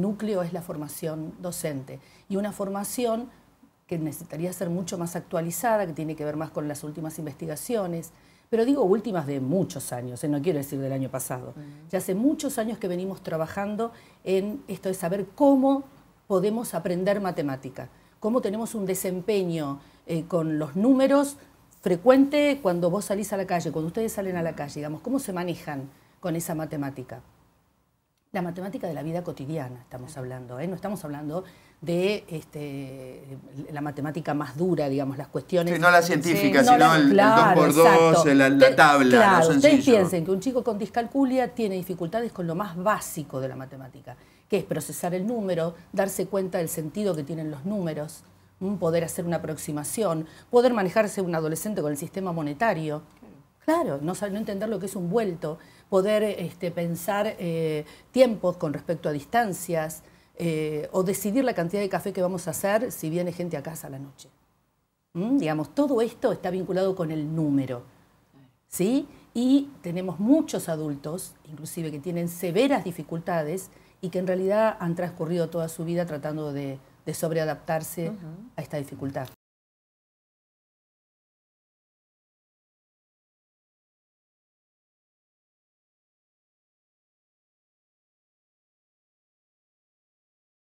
núcleo es la formación docente y una formación que necesitaría ser mucho más actualizada, que tiene que ver más con las últimas investigaciones, pero digo últimas de muchos años, ¿eh? no quiero decir del año pasado. Ya hace muchos años que venimos trabajando en esto de saber cómo podemos aprender matemática, cómo tenemos un desempeño eh, con los números frecuente cuando vos salís a la calle, cuando ustedes salen a la calle, digamos, cómo se manejan con esa matemática la matemática de la vida cotidiana estamos hablando, ¿eh? no estamos hablando de este, la matemática más dura, digamos, las cuestiones... Sí, no la científica, sino el, 2x2, la, tabla, Ustedes piensen que un chico con discalculia tiene dificultades con lo más básico de la matemática, que es procesar el número, darse cuenta del sentido que tienen los números, mm, poder hacer una aproximación, poder manejarse un adolescente con el sistema monetario, Claro, no, entender lo que es un vuelto, poder este, pensar eh, tiempos con respecto a distancias eh, o decidir la cantidad de café que vamos a hacer si viene gente a casa a la noche. ¿Mm? Digamos, todo esto está vinculado con el número. ¿sí? Y tenemos muchos adultos, inclusive que tienen severas dificultades y que en realidad han transcurrido toda su vida tratando de, sobreadaptarse a esta dificultad.